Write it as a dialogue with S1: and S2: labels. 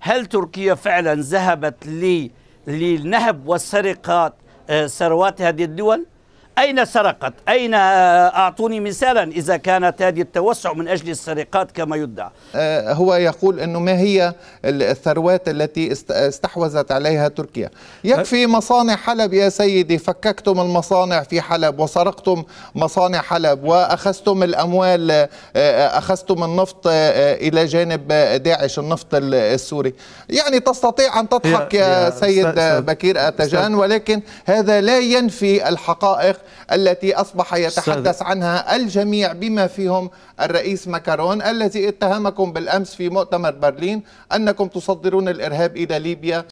S1: هل تركيا فعلا ذهبت للنهب والسرقات آه، ثروات هذه الدول؟ أين سرقت أين آه، أعطوني مثالا إذا كانت هذه التوسع من أجل السرقات كما يدعى
S2: آه، هو يقول أنه ما هي الثروات التي استحوذت عليها تركيا يكفي أه؟ مصانع حلب يا سيدي فككتم المصانع في حلب وسرقتم مصانع حلب وأخذتم الأموال أخذتم النفط إلى جانب داعش النفط السوري يعني تستطيع أن تضحك يا, سيد بكير أتجان ولكن هذا لا ينفي الحقائق التي أصبح يتحدث عنها الجميع بما فيهم الرئيس ماكرون الذي اتهمكم بالأمس في مؤتمر برلين أنكم تصدرون الإرهاب إلى ليبيا